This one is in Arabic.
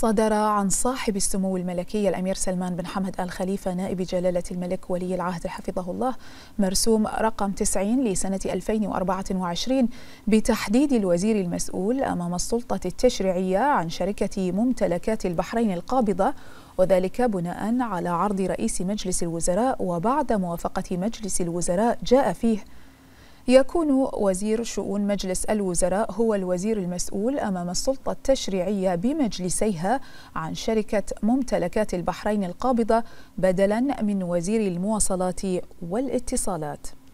صدر عن صاحب السمو الملكي الأمير سلمان بن حمد آل خليفة نائب جلالة الملك ولي العهد حفظه الله مرسوم رقم 90 لسنة 2024 بتحديد الوزير المسؤول أمام السلطة التشريعية عن شركة ممتلكات البحرين القابضة وذلك بناء على عرض رئيس مجلس الوزراء وبعد موافقة مجلس الوزراء جاء فيه يكون وزير شؤون مجلس الوزراء هو الوزير المسؤول أمام السلطة التشريعية بمجلسيها عن شركة ممتلكات البحرين القابضة بدلا من وزير المواصلات والاتصالات